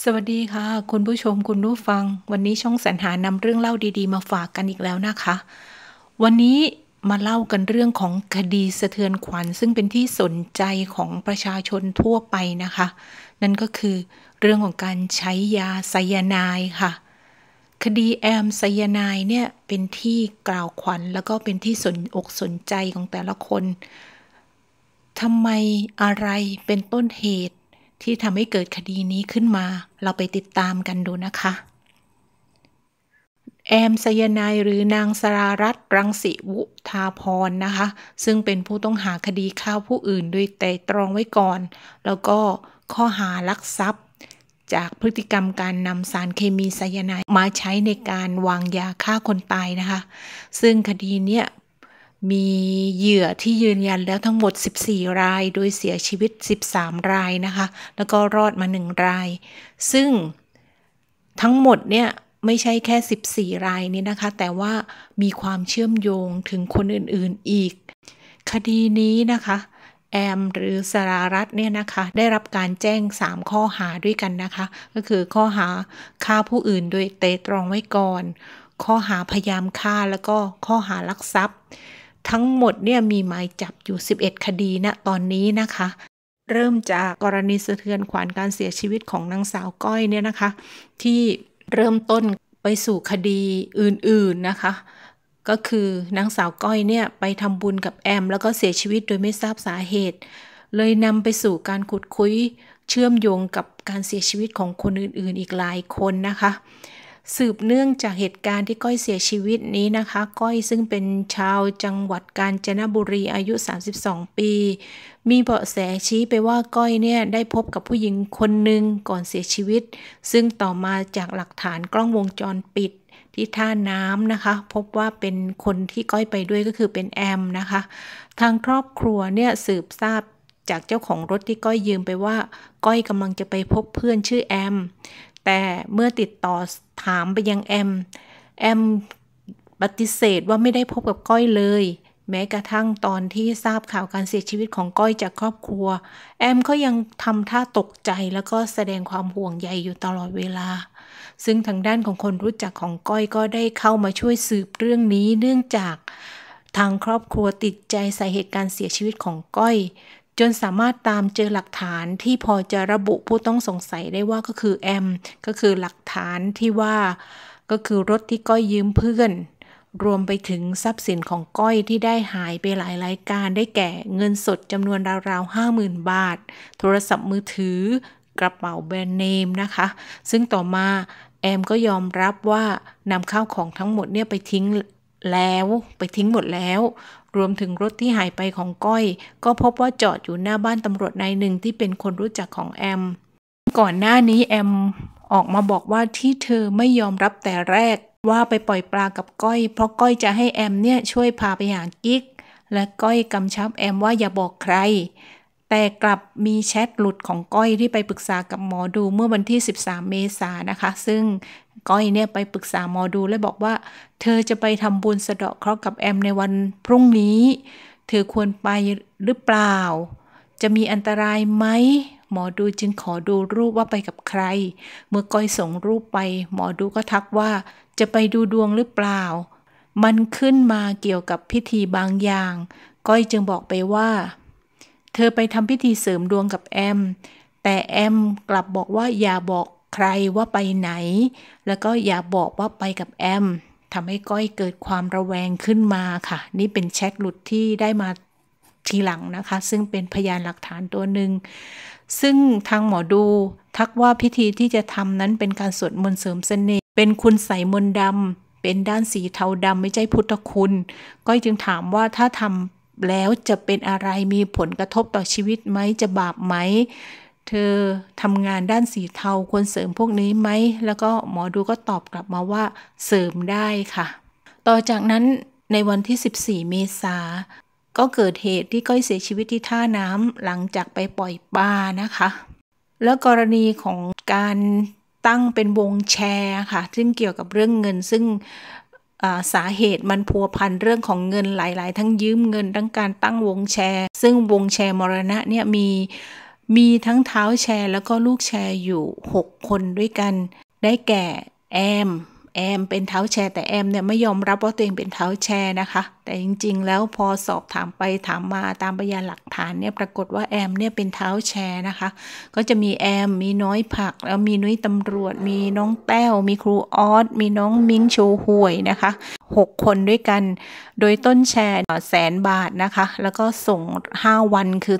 สวัสดีค่ะคุณผู้ชมคุณผู้ฟัง วันนี้ช่องสรรหานำเรื่องเล่าดีๆมาฝากกันอีกแล้วนะคะ วันนี้มาเล่ากันเรื่องของคดีสะเทือนขวัญ ซึ่งเป็นที่สนใจของประชาชนทั่วไปนะคะ นั่นก็คือเรื่องของการใช้ยาไซยาไนายค่ะคดีแอมไซยาไนายเนี่ยเป็นที่กล่าวขวัญแล้วก็เป็นที่ สนอกสนใจของแต่ละคนทำไมอะไรเป็นต้นเหตุที่ทำให้เกิดคดีนี้ขึ้นมา เราไปติดตามกันดูนะคะ แอมสยนายหรือนางสรารัตรังสิวุธาพรนะคะ ซึ่งเป็นผู้ต้องหาคดีฆ่าผู้อื่นโดยแต่ตรองไว้ก่อน แล้วก็ข้อหารักทรัพย์จากพฤติกรรมการนำสารเคมีไซยาไนด์มาใช้ในการวางยาฆ่าคนตายนะคะ ซึ่งคดีเนี้ยมีเหยื่อที่ยืนยันแล้วทั้งหมด 14 รายโดยเสียชีวิต 13 รายนะคะแล้วก็รอดมา1ราย ซึ่งทั้งหมดเนี่ยไม่ใช่แค่ 14 ราย นี้นะคะแต่ว่ามีความเชื่อมโยงถึงคนอื่นๆอีก คดีนี้นะคะแอมหรือสรารัตเนี่ยนะคะได้รับการแจ้ง 3 ข้อหาด้วยกันนะคะก็คือข้อหาฆ่าผู้อื่นโดยเตตรองไว้ก่อน ข้อหาพยายามฆ่าแล้วก็ข้อหารักทรัพย์ทั้งหมดเนี่ยมีหมายจับอยู่ 11 คดีณนะ ตอนนี้นะคะ เริ่มจากกรณีสะเทือนขวัญการเสียชีวิตของนางสาวก้อยเนี่ยนะคะ ที่เริ่มต้นไปสู่คดีอื่นๆนะคะ ก็คือนางสาวก้อยเนี่ยไปทำบุญกับแอมแล้วก็เสียชีวิตโดยไม่ทราบสาเหตุ เลยนำไปสู่การขุดคุยเชื่อมโยงกับการเสียชีวิตของคนอื่นๆ อีกหลายคนนะคะสืบเนื่องจากเหตุการณ์ที่ก้อยเสียชีวิตนี้นะคะ ก้อยซึ่งเป็นชาวจังหวัดกาญจนบุรีอายุ 32 ปี มีเบาะแสชี้ไปว่าก้อยเนี่ยได้พบกับผู้หญิงคนหนึ่งก่อนเสียชีวิต ซึ่งต่อมาจากหลักฐานกล้องวงจรปิดที่ท่าน้ำนะคะ พบว่าเป็นคนที่ก้อยไปด้วยก็คือเป็นแอมนะคะ ทางครอบครัวเนี่ย สืบทราบจากเจ้าของรถที่ก้อยยืมไปว่า ก้อยกำลังจะไปพบเพื่อนชื่อแอมแต่เมื่อติดต่อถามไปยังแอม แอมปฏิเสธว่าไม่ได้พบกับก้อยเลย แม้กระทั่งตอนที่ทราบข่าวการเสียชีวิตของก้อยจากครอบครัวแอมก็ยังทำท่าตกใจแล้วก็แสดงความห่วงใยอยู่ตลอดเวลา ซึ่งทางด้านของคนรู้จักของก้อยก็ได้เข้ามาช่วยสืบเรื่องนี้เนื่องจาก ทางครอบครัวติดใจสาเหตุการเสียชีวิตของก้อยจนสามารถตามเจอหลักฐานที่พอจะระบุผู้ต้องสงสัยได้ว่าก็คือแอม ก็คือหลักฐานที่ว่าก็คือรถที่ก้อยยืมเพื่อน รวมไปถึงทรัพย์สินของก้อยที่ได้หายไปหลายรายการได้แก่เงินสดจำนวนราวๆห้าหมื่นบาท โทรศัพท์มือถือ กระเป๋าแบรนด์เนมนะคะ ซึ่งต่อมาแอมก็ยอมรับว่านำข้าวของทั้งหมดเนี่ยไปทิ้งแล้วไปทิ้งหมดแล้ว รวมถึงรถที่หายไปของก้อยก็พบว่าจอดอยู่หน้าบ้านตำรวจนายหนึ่งที่เป็นคนรู้จักของแอม ก่อนหน้านี้ แอมออกมาบอกว่าที่เธอไม่ยอมรับแต่แรกว่าไปปล่อยปลากับก้อย เพราะก้อยจะให้แอมเนี่ยช่วยพาไปหากิ๊กและก้อยกำชับแอมว่าอย่าบอกใคร แต่กลับมีแชทหลุดของก้อยที่ไปปรึกษากับหมอดูเมื่อวันที่ 13 เมษายนนะคะ ซึ่งก้อยเนี่ยไปปรึกษาหมอดูและบอกว่า เธอจะไปทำบุญสะเดาะเคราะห์กับแอมในวันพรุ่งนี้ เธอควรไปหรือเปล่า จะมีอันตรายไหมหมอดูจึงขอดูรูปว่าไปกับใคร เมื่อก้อยส่งรูปไป หมอดูก็ทักว่าจะไปดูดวงหรือเปล่า มันขึ้นมาเกี่ยวกับพิธีบางอย่าง ก้อยจึงบอกไปว่า เธอไปทำพิธีเสริมดวงกับแอมแต่แอมกลับบอกว่าอย่าบอกใครว่าไปไหน แล้วก็อย่าบอกว่าไปกับแอมทำให้ก้อยเกิดความระแวงขึ้นมาค่ะ นี่เป็นแชทหลุดที่ได้มาทีหลังนะคะ ซึ่งเป็นพยานหลักฐานตัวหนึ่งซึ่งทางหมอดู ทักว่าพิธีที่จะทำนั้นเป็นการสวดมนต์เสริมเสน่ห์เป็นคุณใส่มนต์ดำเป็นด้านสีเทาดำไม่ใช่พุทธคุณ ก้อยจึงถามว่าถ้าทำแล้วจะเป็นอะไรมีผลกระทบต่อชีวิตไหมจะบาปไหมเธอทำงานด้านสีเทาควรเสริมพวกนี้ไหม แล้วก็หมอดูก็ตอบกลับมาว่าเสริมได้ค่ะ ต่อจากนั้นในวันที่ 14 เมษาก็เกิดเหตุที่ก้อยเสียชีวิตที่ท่าน้ำหลังจากไปปล่อยปลานะคะ แล้วกรณีของการตั้งเป็นวงแชร์ค่ะ ซึ่งเกี่ยวกับเรื่องเงินซึ่งสาเหตุมันพัวพันเรื่องของเงินหลายๆ ทั้งยืมเงิน ทั้งการตั้งวงแชร์ ซึ่งวงแชร์มรณะเนี่ยมีมีทั้งเท้าแชร์ แล้วก็ลูกแชร์ อยู่ 6 คนด้วยกัน ได้แก่ แอม แอม เป็นเท้าแชร์ แต่แอมเนี่ยไม่ยอมรับว่า ตัวเองเป็นเท้าแชร์ นะคะ แต่จริงๆ แล้วพอสอบถามไปถามมาตามพยานหลักฐานเนี่ยปรากฏว่าแอมเนี่ยเป็นเท้าแชร์ นะคะ ก็จะมีแอม มีน้อยผัก แล้วมีนุ้ยตำรวจ มีน้องแต้วมีครูออสมีน้องมิ้งโชห่วยนะคะ6คนด้วยกัน โดยต้นแชร์แสนบาทนะคะ แล้วก็ส่ง5วันคือ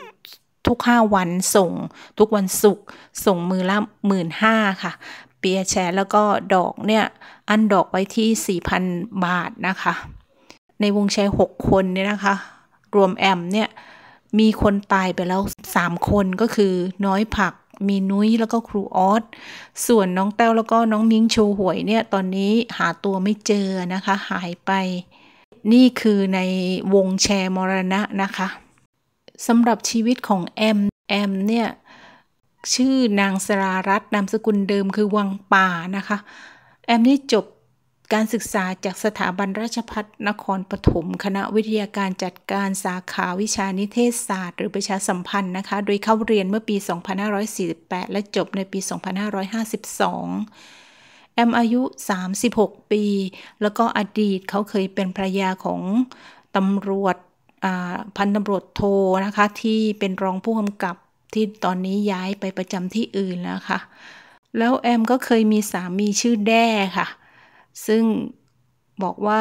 ทุก5วันส่งทุกวันศุกร์ส่งมือละหมื่นห้าค่ะ เปียแชร์แล้วก็ดอกเนี่ยอันดอกไว้ที่ 4,000 บาทนะคะ ในวงแชร์6คนเนี่ยนะคะ รวมแอมเนี่ยมีคนตายไปแล้ว 3 คนก็คือน้อยผัก มีนุ้ยแล้วก็ครูออสส่วนน้องแต้วแล้วก็น้องมิ้งโชหวยเนี่ย ตอนนี้หาตัวไม่เจอนะคะ หายไป นี่คือในวงแชร์มรณะนะคะสำหรับชีวิตของแอม แอมเนี่ย ชื่อนางสรารัตน์นามสกุลเดิมคือวังป่านะคะ แอมนี่จบการศึกษาจากสถาบันราชพัฒนครปฐมคณะวิทยาการจัดการสาขาวิชานิเทศศาสตร์หรือประชาสัมพันธ์นะคะ โดยเข้าเรียนเมื่อปี 2548 และจบในปี 2552 แอมอายุ 36 ปี แล้วก็อดีตเขาเคยเป็นภรรยาของตำรวจพันตำรวจโทนะคะที่เป็นรองผู้กำกับที่ตอนนี้ย้ายไปประจำที่อื่นแล้วค่ะแล้วแอมก็เคยมีสามีชื่อแด้ค่ะ ซึ่งบอกว่า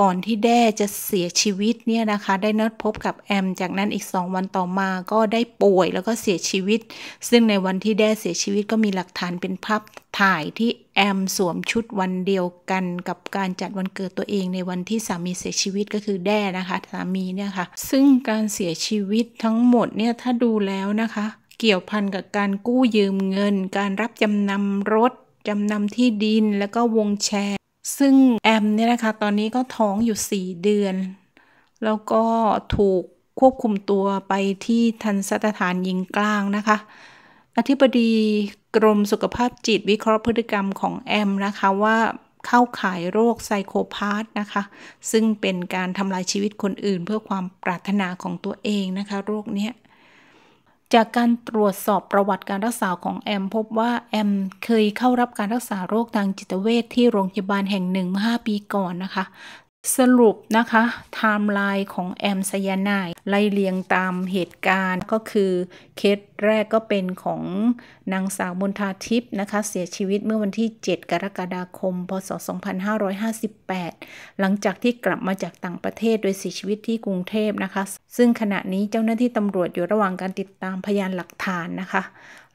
ก่อนที่แด้จะเสียชีวิตเนี่ยนะคะ ได้นัดพบกับแอม จากนั้นอีกสองวันต่อมาก็ได้ป่วยแล้วก็เสียชีวิต ซึ่งในวันที่แด้เสียชีวิตก็มีหลักฐานเป็นภาพถ่ายที่แอมสวมชุดวันเดียวกันกับการจัดวันเกิดตัวเองในวันที่สามีเสียชีวิตก็คือแด้นะคะ สามีเนี่ยค่ะ ซึ่งการเสียชีวิตทั้งหมดเนี่ยถ้าดูแล้วนะคะ เกี่ยวพันกับการกู้ยืมเงิน การรับจำนำรถ จำนำที่ดิน แล้วก็วงแชร์ซึ่งแอมเนี่ยนะคะ ตอนนี้ก็ท้องอยู่ 4 เดือน แล้วก็ถูกควบคุมตัวไปที่ทันสถานยิงกลางนะคะ อธิบดีกรมสุขภาพจิตวิเคราะห์พฤติกรรมของแอมนะคะว่าเข้าข่ายโรคไซโคพาสนะคะ ซึ่งเป็นการทำลายชีวิตคนอื่นเพื่อความปรารถนาของตัวเองนะคะโรคเนี้ยจากการตรวจสอบประวัติการรักษาของแอมพบว่าแอมเคยเข้ารับการรักษาโรคทางจิตเวชที่โรงพยาบาลแห่งหนึ่งเมื่อ5ปีก่อนนะคะสรุปนะคะไทม์ไลน์ของแอมซยานาไล่เรียงตามเหตุการณ์ก็คือเคสแรกก็เป็นของนางสาวมนทาทิพย์นะคะ เสียชีวิตเมื่อวันที่ 7 กรกฎาคม พศ 2558 หลังจากที่กลับมาจากต่างประเทศโดยเสียชีวิตที่กรุงเทพนะคะ ซึ่งขณะนี้เจ้าหน้าที่ตำรวจอยู่ระหว่างการติดตามพยานหลักฐานนะคะ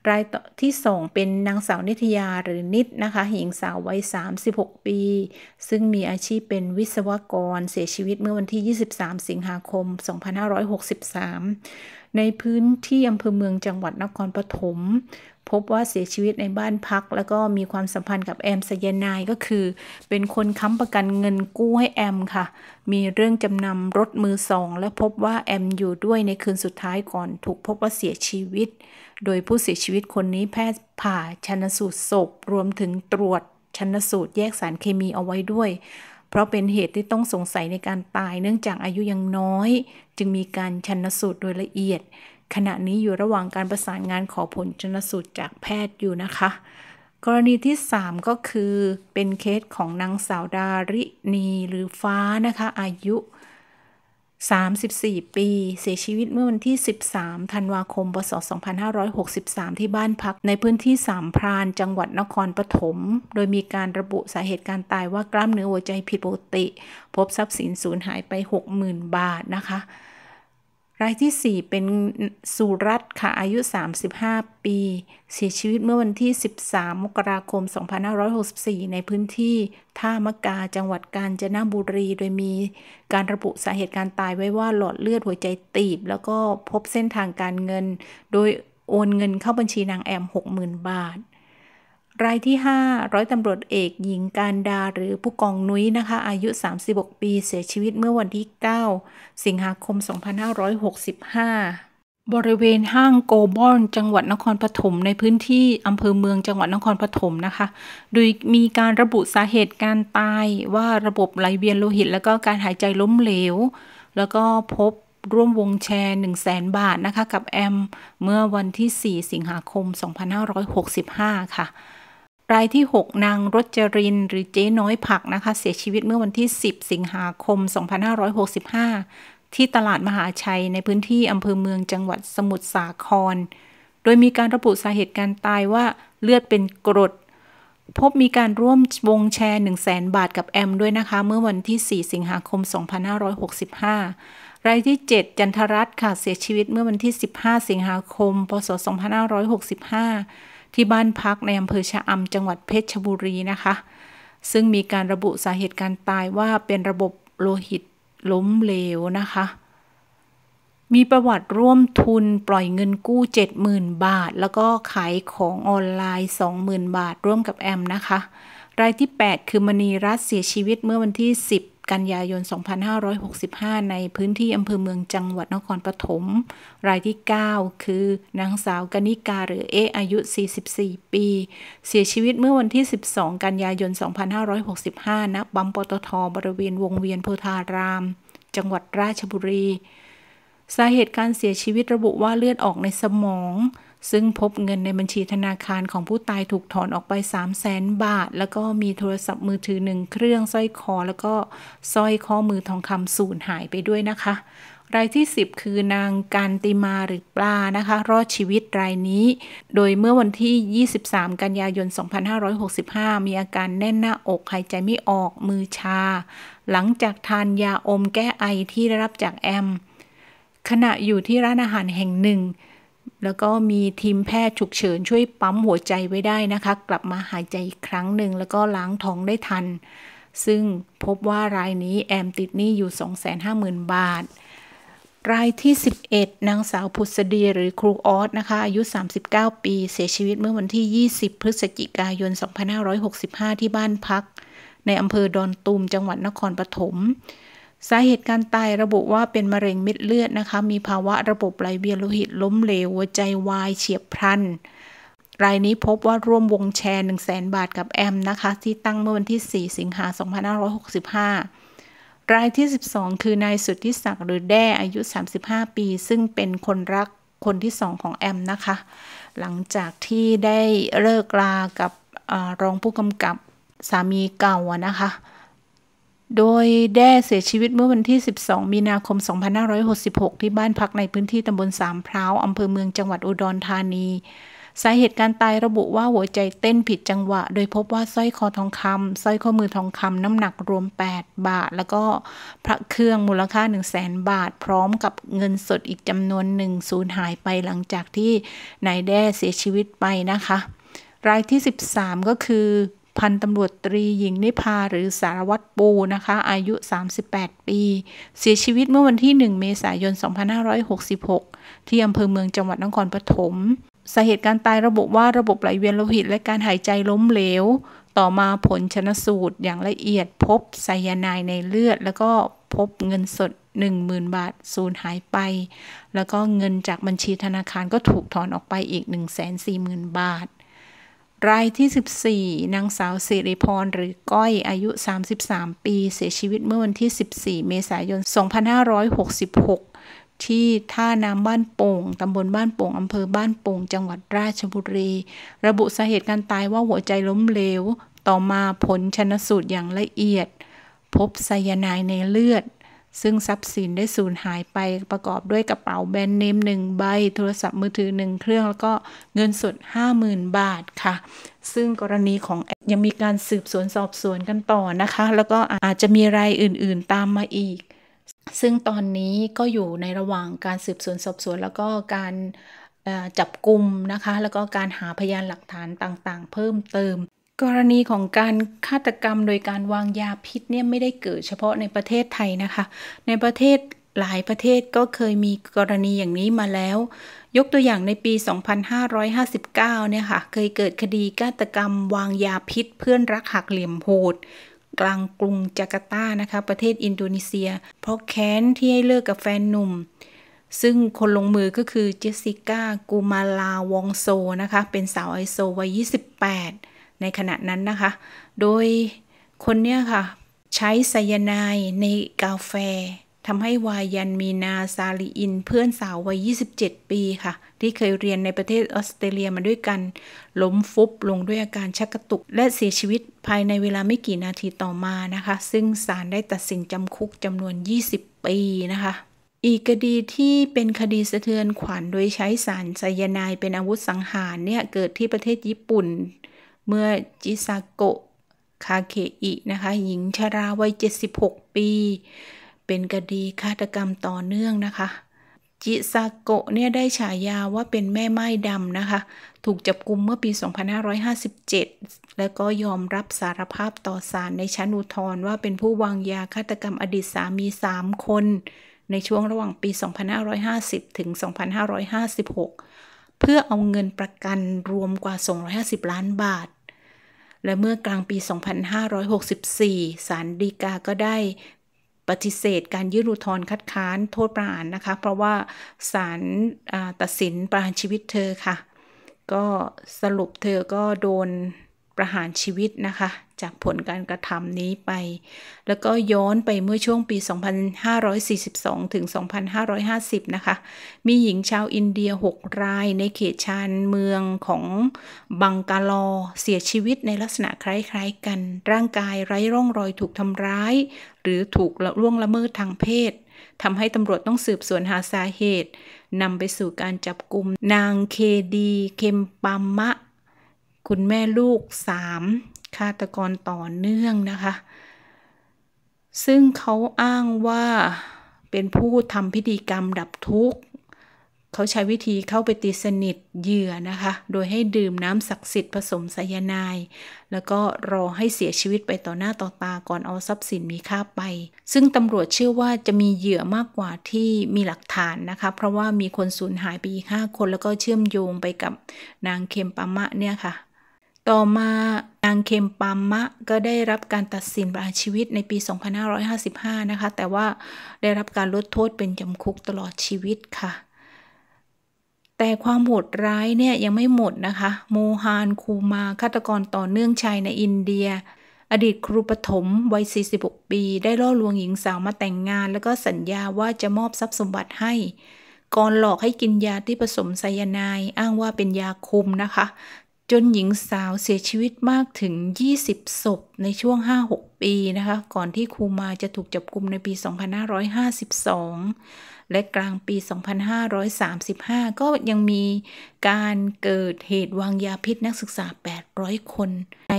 รายที่สองเป็นนางสาวนิตยาหรือนิดนะคะหญิงสาววัย36 ปี ซึ่งมีอาชีพเป็นวิศวกรเสียชีวิตเมื่อวันที่ 23 สิงหาคม 2563 ในพื้นที่อำเภอเมืองจังหวัดนครปฐม พบว่าเสียชีวิตในบ้านพัก แล้วก็มีความสัมพันธ์กับแอมสยนายก็คือเป็นคนค้ำประกันเงินกู้ให้แอมค่ะ มีเรื่องจำนำรถมือสองและพบว่าแอมอยู่ด้วยในคืนสุดท้ายก่อนถูกพบว่าเสียชีวิตโดยผู้เสียชีวิตคนนี้แพทย์ผ่าชันสูตรศพรวมถึงตรวจชันสูตรแยกสารเคมีเอาไว้ด้วย เพราะเป็นเหตุที่ต้องสงสัยในการตาย เนื่องจากอายุยังน้อย จึงมีการชันสูตรโดยละเอียด ขณะนี้อยู่ระหว่างการประสานงานขอผลชันสูตรจากแพทย์อยู่นะคะ กรณีที่ 3 ก็คือเป็นเคสของนางสาวดาริณีหรือฟ้านะคะ อายุ34 ปี เสียชีวิตเมื่อวันที่ 13 ธันวาคม พศ2563 ที่บ้านพัก ในพื้นที่สามพราน จังหวัดนครปฐม โดยมีการระบุสาเหตุการตายว่ากล้ามเนื้อหัวใจผิดปกติ พบทรัพย์สินสูญหายไป 60,000 บาทนะคะรายที่ 4 เป็นสุรัตค่ะอายุ 35 ปี เสียชีวิตเมื่อวันที่ 13 มกราคม 2564 ในพื้นที่ท่ามะกาจังหวัดกาญจนบุรี โดยมีการระบุสาเหตุการตายไว้ว่าหลอดเลือดหัวใจตีบ แล้วก็พบเส้นทางการเงิน โดยโอนเงินเข้าบัญชีนางแอม 60,000 บาทรายที่ 5 ร้อยตำรวจเอก หญิงการดาหรือผู้กองนุ้ยนะคะ อายุ 36 ปี เสียชีวิตเมื่อวันที่ 9 สิงหาคม 2565 บริเวณห้างโกบอน จังหวัดนครปฐม ในพื้นที่อำเภอเมืองจังหวัดนครปฐมนะคะ โดยมีการระบุสาเหตุการตายว่าระบบไหลเวียนโลหิตและก็การหายใจล้มเหลว แล้วก็พบร่วมวงแชร์ 1 0 0 0 0 0บาทนะคะ กับแอมเมื่อวันที่ 4 สิงหาคม 2565 ค่ะรายที่ 6 นางรจริน หรือเจ๊น้อยผักนะคะเสียชีวิตเมื่อวันที่ 10 สิงหาคม 2565 ที่ตลาดมหาชัยในพื้นที่อำเภอเมืองจังหวัดสมุทรสาคร โดยมีการระบุสาเหตุการตายว่าเลือดเป็นกรด พบมีการร่วมวงแชร์1 0 0 0 0 บาทกับแอมด้วยนะคะ เมื่อวันที่ 4 สิงหาคม 2565 รายที่ 7 จันทรัตน์ค่ะ เสียชีวิตเมื่อวันที่ 15 สิงหาคม พศ2565ที่บ้านพักในอำเภอชะอำจังหวัดเพชรบุรีนะคะ ซึ่งมีการระบุสาเหตุการตายว่าเป็นระบบโลหิตล้มเหลวนะคะ มีประวัติร่วมทุนปล่อยเงินกู้ 70,000 บาทแล้วก็ขายของออนไลน์20,000บาทร่วมกับแอมนะคะ รายที่ 8 คือมณีรัตเสียชีวิตเมื่อวันที่ 10กันยายน 2565 ในพื้นที่อำเภอเมืองจังหวัดนครปฐม รายที่ 9 คือนางสาวกนิกาหรือเอ อายุ 44 ปี เสียชีวิตเมื่อวันที่ 12 กันยายน 2565 ณบัมปตทบริเวณวงเวียนโพธาราม จังหวัดราชบุรี สาเหตุการเสียชีวิตระบุว่าเลือดออกในสมองซึ่งพบเงินในบัญชีธนาคารของผู้ตายถูกถอนออกไป3 0 0แสนบาท แล้วก็มีโทรศัพท์มือถือหนึ่งเครื่อง สร้อยคอ แล้วก็สร้อยข้อมือทองคำสูญหายไปด้วยนะคะ รายที่ 10 คือนางการติมาหรือปลานะคะ รอดชีวิตรายนี้ โดยเมื่อวันที่ 23 กันยายน 2565 มีอาการแน่นหน้าอก หายใจไม่ออก มือชา หลังจากทานยาอมแก้ไอที่ได้รับจากแอม ขณะอยู่ที่ร้านอาหารแห่งหนึ่งแล้วก็มีทีมแพทย์ฉุกเฉิน ช่วยปั๊มหัวใจไว้ได้นะคะ กลับมาหายใจอีกครั้งหนึ่งแล้วก็ล้างท้องได้ทัน ซึ่งพบว่ารายนี้แอมติดหนี้อยู่ 250,000 บาท รายที่ 11 นางสาวพุษดีหรือครูออสนะคะ อายุ 39 ปี เสียชีวิตเมื่อวันที่ 20 พฤศจิกายน 2565 ที่บ้านพัก ในอำเภอดอนตุมจังหวัดนครปฐมสาเหตุการตายระบุว่าเป็นมะเร็งเม็ดเลือดนะคะ มีภาวะระบบไหลเวียนโลหิตล้มเหลว หัวใจวายเฉียบพลัน รายนี้พบว่าร่วมวงแชร์1 0 0 0 0 0 บาทกับแอมนะคะ ที่ตั้งเมื่อวันที่ 4 สิงหา 2565 รายที่ 12 คือนายสุทธิศักดิ์หรือแด้อายุ 35 ปี ซึ่งเป็นคนรักคนที่ 2 ของแอมนะคะ หลังจากที่ได้เลิกลากับอรองผู้กำกับสามีเก่านะคะโดยแด้เสียชีวิตเมื่อวันที่ 12 มีนาคม 2566 ที่บ้านพักในพื้นที่ตำบลสามพร้าวอำเภอเมืองจังหวัดอุดรธานี สาเหตุการตายระบุว่าหัวใจเต้นผิดจังหวะ โดยพบว่าสร้อยคอทองคำสร้อยข้อมือทองคำ น้ำหนักรวม 8 บาท แล้วก็พระเครื่องมูลค่า1 0 0 0 0 0บาท พร้อมกับเงินสดอีกจำนวนหนึ่งสูญหายไปหลังจากที่นายแด้เสียชีวิตไปนะคะ รายที่ 13 ก็คือพันตำรวจตรีหญิง นิพาหรือสารวัตร ปู นะคะ อายุ 38 ปี เสียชีวิตเมื่อวันที่ 1 เมษายน 2566 ที่อำเภอเมืองจังหวัดนครปฐมสาเหตุการตายระบุว่าระบบไหลเวียนโลหิตและการหายใจล้มเหลว ต่อมาผลชนสูตร อย่างละเอียดพบไซยาไนในเลือด แล้วก็พบเงินสด 10,000 บาท สูญหายไป แล้วก็เงินจากบัญชีธนาคารก็ถูกถอนออกไปอีก 140,000 บาทรายที่ 14 นางสาวสิริพรหรือก้อยอายุ 33 ปี เสียชีวิตเมื่อวันที่ 14 เมษายน 2566 ที่ท่าน้ำบ้านโป่ง ตำบลบ้านโป่ง อำเภอบ้านโป่ง จังหวัดราชบุรี ระบุสาเหตุการตายว่าหัวใจล้มเหลวต่อมาผลชนสูตรอย่างละเอียด พบไซยาไนในเลือดซึ่งทรัพย์สินได้สูญหายไปประกอบด้วยกระเป๋าแบรนด์เนมหนึ่งใบโทรศัพท์มือถือหนึ่งเครื่องแล้วก็เงินสด 50,000 บาทค่ะซึ่งกรณีของยังมีการสืบสวนสอบสวนกันต่อนะคะ แล้วก็อาจจะมีรายอื่นๆตามมาอีก ซึ่งตอนนี้ก็อยู่ในระหว่างการสืบสวนสอบสวนแล้วก็การจับกลุ่มนะคะ แล้วก็การหาพยานหลักฐานต่างๆ เพิ่มเติมกรณีของการฆาตกรรมโดยการวางยาพิษเนี่ยไม่ได้เกิด เฉพาะในประเทศไทยนะคะ ในประเทศหลายประเทศก็เคยมีกรณีอย่างนี้มาแล้ว ยกตัวอย่างในปี 2559เนี่ยค่ะเคยเกิดคดีฆาตกรรม วางยาพิษ เพื่อนรักหักเหลี่ยมโหดกลางกรุงจาการ์ตา นะคะประเทศอินโดนีเซีย เพราะแค้นที่ให้เลิกกับแฟนหนุ่ม ซึ่งคนลงมือก็คือเจสสิก้ากูมาลาวองโซนะคะ เป็นสาวไอโซวัย28ในขณะนั้นนะคะ โดยคนเนี่ยค่ะ ใช้ไซยาไนในกาแฟทำให้วายันมีนาซาลีอิน เพื่อนสาววัย 27 ปีค่ะ ที่เคยเรียนในประเทศออสเตรเลียมาด้วยกันล้มฟุบลงด้วยอาการชักกระตุก และเสียชีวิตภายในเวลาไม่กี่นาทีต่อมานะคะ ซึ่งศาลได้ตัดสินจำคุกจำนวน 20 ปีนะคะ อีกคดีที่เป็นคดีสะเทือนขวัญโดยใช้สารไซยาไนเป็นอาวุธสังหารเนี่ยเกิดที่ประเทศญี่ปุ่นเมื่อจิซาโกะคาเคอิ นะคะ หญิงชราวัย 76 ปี เป็นคดีฆาตกรรมต่อเนื่องนะคะ จิซาโกะเนี่ยได้ฉายาว่าเป็นแม่ไม้ดำนะคะ ถูกจับกุมเมื่อปี 2557 แล้วก็ยอมรับสารภาพต่อศาลในชั้นอุทธรณ์ว่าเป็นผู้วางยาฆาตกรรมอดีตสามี 3 คน ในช่วงระหว่างปี 2550 ถึง 2556เพื่อเอาเงินประกันรวมกว่า 250 ล้านบาท และเมื่อกลางปี 2564สารดีกาก็ได้ปฏิเสธการยื่นอุทธรณ์คัดค้านโทษประหารนะคะ เพราะว่าสารตัดสินประหารชีวิตเธอค่ะ ก็สรุปเธอก็โดนประหารชีวิตนะคะ จากผลการกระทำนี้ไป แล้วก็ย้อนไปเมื่อช่วงปี 2542 ถึง 2550 นะคะ มีหญิงชาวอินเดีย 6 รายในเขตชานเมืองของบังกาลอเสียชีวิตในลักษณะคล้ายๆกัน ร่างกายไร้ร่องรอยถูกทำร้าย หรือถูกล่วงละเมิดทางเพศทำให้ตำรวจต้องสืบสวนหาสาเหตุนำไปสู่การจับกลุ่มนางเคดีเคมปามะคุณแม่ลูกสามฆาตกรต่อเนื่องนะคะ ซึ่งเขาอ้างว่าเป็นผู้ทำพิธีกรรมดับทุกข์เขาใช้วิธีเข้าไปตีสนิทเหยื่อนะคะ โดยให้ดื่มน้ำศักดิ์สิทธิ์ผสมไซยาไนด์แล้วก็รอให้เสียชีวิตไปต่อหน้าต่อตาก่อนเอาทรัพย์สินมีค่าไป ซึ่งตำรวจเชื่อว่าจะมีเหยื่อมากกว่าที่มีหลักฐานนะคะ เพราะว่ามีคนสูญหายไปอีกาคนแล้วก็เชื่อมโยงไปกับนางเคมปามะเนี่ยค่ะต่อมา นางเคมปามะก็ได้รับการตัดสินประหารชีวิตในปี 2555 นะคะ แต่ว่าได้รับการลดโทษเป็นจำคุกตลอดชีวิตค่ะ แต่ความโหดร้ายเนี่ยยังไม่หมดนะคะโมฮานคูมาฆาตกรต่อเนื่องชายในอินเดีย อดีตครูปถม วัย 46 ปี ได้ล่อลวงหญิงสาวมาแต่งงาน แล้วก็สัญญาว่าจะมอบทรัพย์สมบัติให้ ก่อนหลอกให้กินยาที่ผสมไซยาไนด์อ้างว่าเป็นยาคุมนะคะจนหญิงสาวเสียชีวิตมากถึง 20 ศพในช่วง 5-6 ปีนะคะ ก่อนที่คูมาจะถูกจับกลุมในปี 2552 และกลางปี 2535 ก็ยังมีการเกิดเหตุวางยาพิษนักศึกษา 800 คน ใน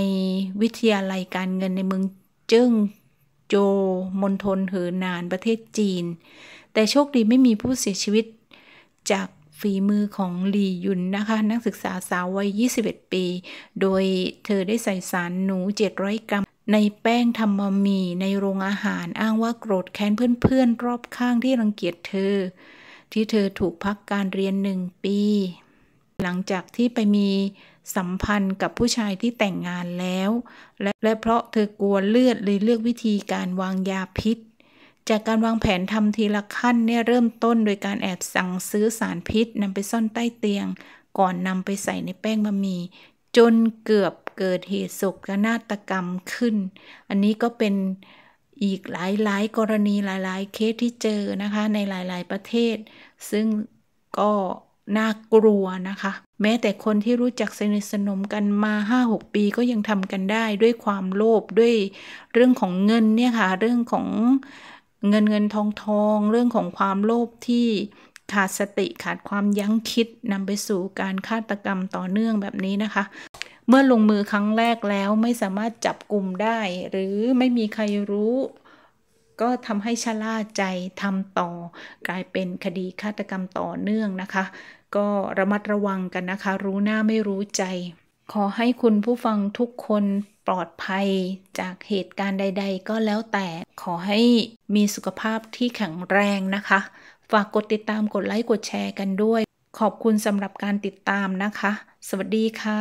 วิทยาลัยการเงินในเมืองเจิ้งโจมณฑลเหอนานประเทศจีน แต่โชคดีไม่มีผู้เสียชีวิตจากฝีมือของหลียุนนะคะ นักศึกษาสาววัย 21 ปี โดยเธอได้ใส่สารหนู 700 กรัมในแป้งทำมามีในโรงอาหารอ้างว่าโกรธแค้นเพื่อนๆรอบข้างที่รังเกียจเธอ ที่เธอถูกพักการเรียนหนึ่งปี หลังจากที่ไปมีสัมพันธ์กับผู้ชายที่แต่งงานแล้ว และเพราะเธอกลัวเลือด เลยเลือกวิธีการวางยาพิษจากการวางแผนทำทีละขั้นเนี่ยเริ่มต้นโดยการแอบสั่งซื้อสารพิษนำไปซ่อนใต้เตียงก่อนนำไปใส่ในแป้งบะหมี่จนเกือบเกิดเหตุโศกนาฏกรรมขึ้นอันนี้ก็เป็นอีกหลาย ๆ กรณีหลาย ๆ เคสที่เจอนะคะในหลาย ๆ ประเทศซึ่งก็น่ากลัวนะคะ แม้แต่คนที่รู้จักสนิทสนมกันมา 5-6 ปีก็ยังทำกันได้ด้วยความโลภด้วยเรื่องของเงินเนี่ยค่ะเรื่องของเงินเงินทองทองเรื่องของความโลภที่ขาดสติขาดความยั้งคิดนำไปสู่การฆาตกรรมต่อเนื่องแบบนี้นะคะ เมื่อลงมือครั้งแรกแล้วไม่สามารถจับกลุ่มได้ หรือไม่มีใครรู้ ก็ทำให้ชะล่าใจทำต่อ กลายเป็นคดีฆาตกรรมต่อเนื่องนะคะ ก็ระมัดระวังกันนะคะ รู้หน้าไม่รู้ใจขอให้คุณผู้ฟังทุกคนปลอดภัย จากเหตุการณ์ใด ๆ ก็แล้วแต่ ขอให้มีสุขภาพที่แข็งแรงนะคะ ฝากกดติดตามกดไลค์กดแชร์กันด้วย ขอบคุณสำหรับการติดตามนะคะ สวัสดีค่ะ